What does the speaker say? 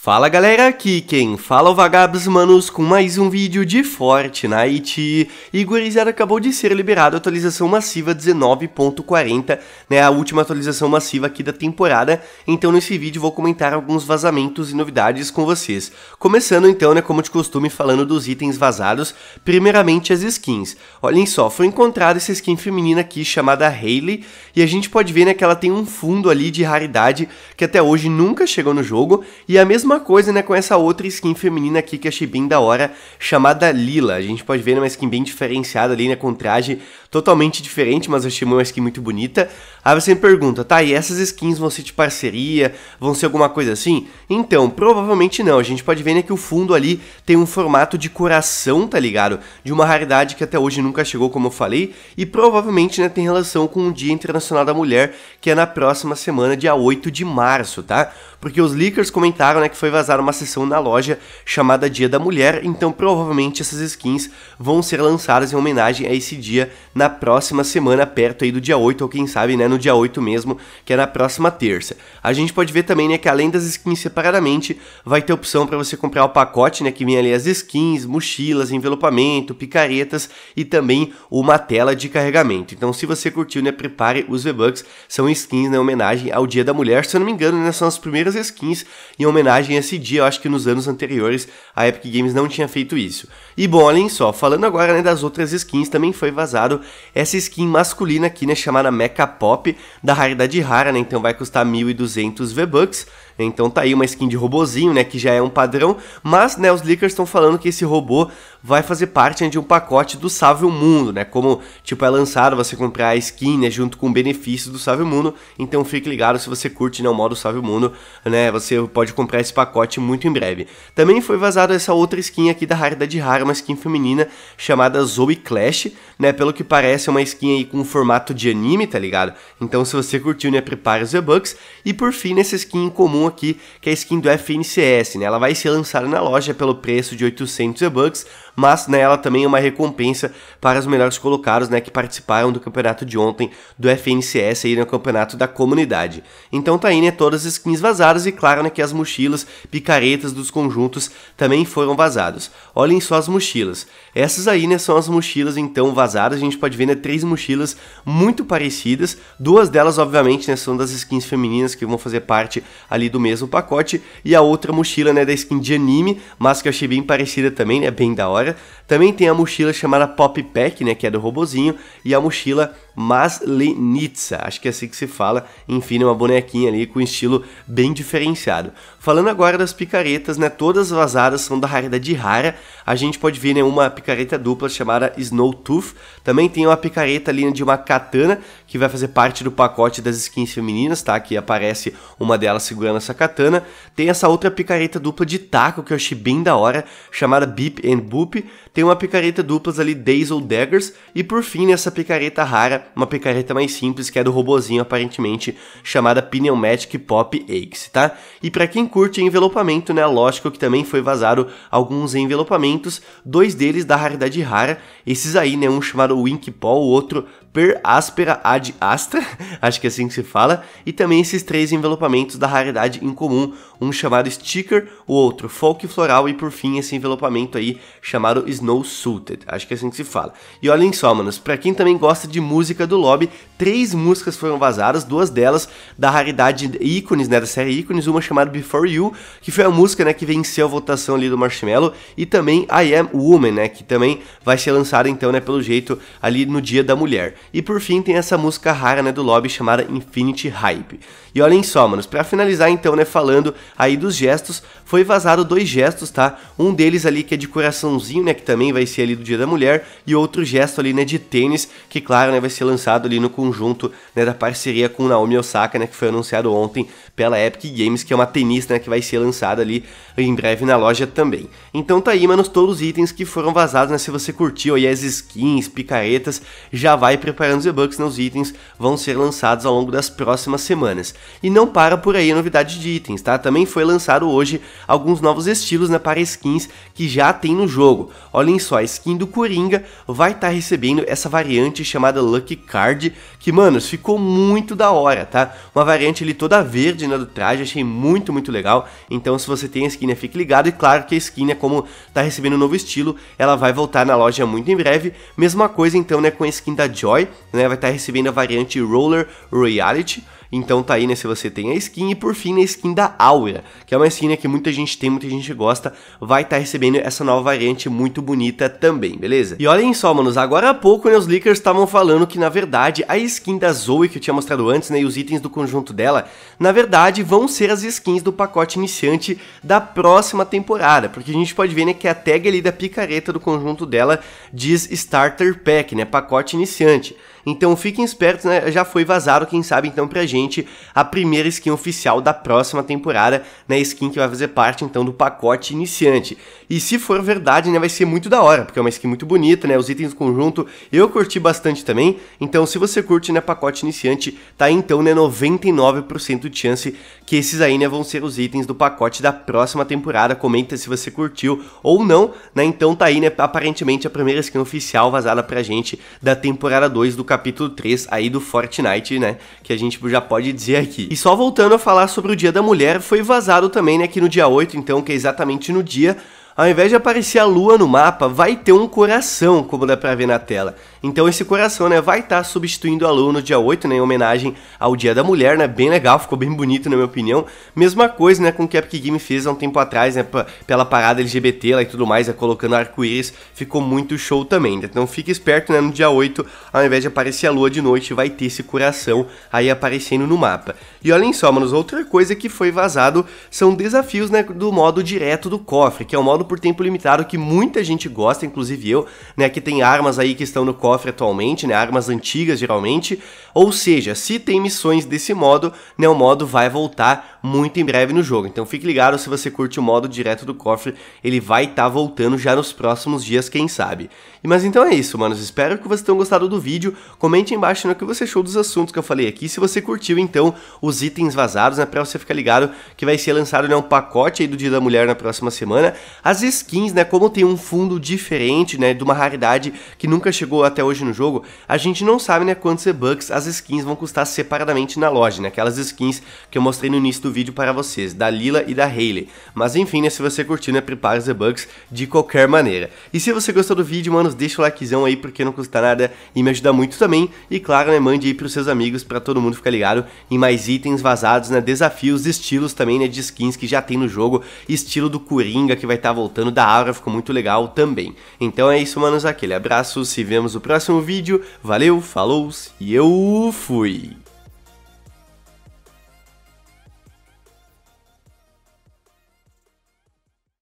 Fala galera, aqui quem fala é o Vagabos Manos com mais um vídeo de Fortnite e gurizada acabou de ser liberado a atualização massiva 19.40, né, a última atualização massiva aqui da temporada, então nesse vídeo vou comentar alguns vazamentos e novidades com vocês. Começando então, né, como de costume, falando dos itens vazados, primeiramente as skins. Olhem só, foi encontrada essa skin feminina aqui chamada Hayley e a gente pode ver né, que ela tem um fundo ali de raridade que até hoje nunca chegou no jogo e a mesma mesma coisa, né, com essa outra skin feminina aqui que achei bem da hora, chamada Lila. A gente pode ver né, uma skin bem diferenciada ali, né, com traje totalmente diferente, mas eu achei uma skin muito bonita. Aí você me pergunta, tá, e essas skins vão ser de parceria, vão ser alguma coisa assim? Então, provavelmente não. A gente pode ver né, que o fundo ali tem um formato de coração, tá ligado? De uma raridade que até hoje nunca chegou, como eu falei, e provavelmente né, tem relação com o Dia Internacional da Mulher, que é na próxima semana, dia 8 de março, tá? Porque os leakers comentaram né, que foi vazar uma sessão na loja chamada Dia da Mulher, então provavelmente essas skins vão ser lançadas em homenagem a esse dia na próxima semana, perto aí do dia 8, ou quem sabe, né, no dia 8 mesmo, que é na próxima terça. A gente pode ver também, né, que além das skins separadamente, vai ter opção para você comprar o pacote, né, que vem ali as skins, mochilas, envelopamento, picaretas e também uma tela de carregamento. Então, se você curtiu, né, prepare os V-Bucks, são skins, né, homenagem ao Dia da Mulher, se eu não me engano, né, são as primeiras skins em homenagem homenagem a esse dia. Eu acho que nos anos anteriores a Epic Games não tinha feito isso. E bom, olhem só, falando agora né, das outras skins, também foi vazado essa skin masculina aqui, né, chamada Mecha Pop, da raridade rara, né, então vai custar 1.200 V-Bucks. Então tá aí uma skin de robozinho, né, que já é um padrão, mas né, os leakers estão falando que esse robô vai fazer parte né, de um pacote do Salve o Mundo, né? Como tipo é lançado você comprar a skin, né, junto com benefícios do Salve o Mundo. Então fique ligado se você curte né, o modo Salve o Mundo, né? Você pode comprar esse pacote muito em breve. Também foi vazado essa outra skin aqui da Raridade Rara, uma skin feminina chamada Zoe Clash, né? Pelo que parece é uma skin aí com formato de anime, tá ligado? Então se você curtiu, né, prepare os V-Bucks. E por fim, nessa skin em comum aqui, que é a skin do FNCS, né? Ela vai ser lançada na loja pelo preço de 800 e-bucks, mas né, ela também é uma recompensa para os melhores colocados, né, que participaram do campeonato de ontem do FNCS aí no campeonato da comunidade. Então tá aí, né, todas as skins vazadas e claro, né, que as mochilas, picaretas dos conjuntos também foram vazados. Olhem só as mochilas. Essas aí, né, são as mochilas então vazadas. A gente pode ver, né, três mochilas muito parecidas. Duas delas, obviamente, né, são das skins femininas que vão fazer parte ali do do mesmo pacote, e a outra mochila, né, da skin de anime, mas que eu achei bem parecida também, né, bem da hora. Também tem a mochila chamada Pop Pack, né, que é do robozinho, e a mochila Maslenitsa, acho que é assim que se fala, enfim, é uma bonequinha ali com estilo bem diferenciado. Falando agora das picaretas, né, todas vazadas são da raridade rara, a gente pode ver, né, uma picareta dupla chamada Snowtooth, também tem uma picareta ali né, de uma katana, que vai fazer parte do pacote das skins femininas, tá, que aparece uma delas segurando essa katana, tem essa outra picareta dupla de taco que eu achei bem da hora, chamada Beep and Boop, tem uma picareta duplas ali Days Daggers, e por fim nessa picareta rara, uma picareta mais simples que é do robozinho aparentemente, chamada Pneumatic Pop Axe, tá? E para quem curte envelopamento, né, lógico que também foi vazado alguns envelopamentos, dois deles da raridade rara, esses aí, né, um chamado Wink Paul, o outro Per Aspera Ad Astra, acho que é assim que se fala, e também esses três envelopamentos da raridade em comum um chamado Sticker, o outro Folk Floral e por fim esse envelopamento aí chamado Snow Sulted, acho que é assim que se fala. E olhem só, manos, pra quem também gosta de música do lobby, três músicas foram vazadas, duas delas da raridade ícones, né, da série ícones, uma chamada Before You, que foi a música, né, que venceu a votação ali do Marshmello, e também I Am Woman, né, que também vai ser lançada então, né, pelo jeito ali no Dia da Mulher. E por fim tem essa música rara, né, do lobby chamada Infinity Hype. E olhem só, manos, para finalizar então, né, falando aí dos gestos, foi vazado dois gestos, tá? Um deles ali que é de coraçãozinho, né, que também vai ser ali do Dia da Mulher, e outro gesto ali, né, de tênis, que claro, né, vai ser lançado ali no conjunto, né, da parceria com Naomi Osaka, né, que foi anunciado ontem pela Epic Games, que é uma tenista né, que vai ser lançada ali em breve na loja também. Então tá aí, manos, todos os itens que foram vazados, né? Se você curtiu aí as skins, picaretas, já vai preparando os e-books, né? Os itens vão ser lançados ao longo das próximas semanas. E não para por aí a novidade de itens, tá? Também foi lançado hoje alguns novos estilos né, para skins que já tem no jogo. Olhem só, a skin do Coringa vai estar tá recebendo essa variante chamada Lucky Card, que, manos, ficou muito da hora, tá? Uma variante ali toda verde, cena do traje, achei muito, muito legal. Então, se você tem a skin, fique ligado. E claro que a skin, como tá recebendo um novo estilo, ela vai voltar na loja muito em breve. Mesma coisa, então, né, com a skin da Joy, né, vai estar tá recebendo a variante Roller Reality então tá aí, né? Se você tem a skin. E por fim, né, a skin da Aura, que é uma skin né, que muita gente tem, muita gente gosta, vai estar tá recebendo essa nova variante muito bonita também, beleza? E olhem só, manos, agora há pouco, né, os leakers estavam falando que, na verdade, a skin da Zoe que eu tinha mostrado antes, né, e os itens do conjunto dela, na verdade, vão ser as skins do pacote iniciante da próxima temporada, porque a gente pode ver, né, que a tag ali da picareta do conjunto dela diz Starter Pack, né, pacote iniciante. Então fiquem espertos, né? Já foi vazado, quem sabe então pra gente a primeira skin oficial da próxima temporada, né? Skin que vai fazer parte então do pacote iniciante. E se for verdade, né, vai ser muito da hora, porque é uma skin muito bonita, né? Os itens do conjunto eu curti bastante também. Então se você curte, né, pacote iniciante, tá então, né, 99% de chance que esses aí, né, vão ser os itens do pacote da próxima temporada. Comenta se você curtiu ou não, né? Então tá aí, né, aparentemente a primeira skin oficial vazada pra gente da temporada 2 do capítulo capítulo 3 aí do Fortnite, né? Que a gente já pode dizer aqui. E só voltando a falar sobre o Dia da Mulher, foi vazado também, né? Que no dia 8, então, que é exatamente no dia ao invés de aparecer a lua no mapa, vai ter um coração, como dá pra ver na tela. Então esse coração, né, vai estar tá substituindo a lua no dia 8, né, em homenagem ao Dia da Mulher, né, bem legal, ficou bem bonito na minha opinião. Mesma coisa, né, com o que a Epic Game fez há um tempo atrás, né, pela parada LGBT lá e tudo mais, né, colocando arco-íris, ficou muito show também, né? Então fique esperto, né, no dia 8, ao invés de aparecer a lua de noite, vai ter esse coração aí aparecendo no mapa. E olhem só, manos, outra coisa que foi vazado são desafios, né, do modo direto do cofre, que é o modo por tempo limitado, que muita gente gosta, inclusive eu, né? Que tem armas aí que estão no cofre atualmente, né? Armas antigas geralmente. Ou seja, se tem missões desse modo, né? O modo vai voltar muito em breve no jogo. Então fique ligado se você curte o modo direto do cofre, ele vai estar tá voltando já nos próximos dias, quem sabe. E, mas então é isso, manos. Espero que vocês tenham gostado do vídeo. Comente embaixo no né, que você achou dos assuntos que eu falei aqui. Se você curtiu, então, os itens vazados, né? Pra você ficar ligado que vai ser lançado né, um pacote aí do Dia da Mulher na próxima semana. As skins, né? Como tem um fundo diferente, né? De uma raridade que nunca chegou até hoje no jogo, a gente não sabe, né? Quantos e-bucks as skins vão custar separadamente na loja, né? Aquelas skins que eu mostrei no início do do vídeo para vocês, da Lila e da Hayley. Mas enfim, né, se você curtiu, né, prepara os bugs de qualquer maneira. E se você gostou do vídeo, manos, deixa o likezão aí porque não custa nada e me ajuda muito também. E claro, né, mande aí pros seus amigos para todo mundo ficar ligado em mais itens vazados, né, desafios, estilos também, né, de skins que já tem no jogo, estilo do Coringa que vai estar tá voltando, da Aura ficou muito legal também. Então é isso, manos, aquele abraço, se vemos no próximo vídeo, valeu, falou e eu fui!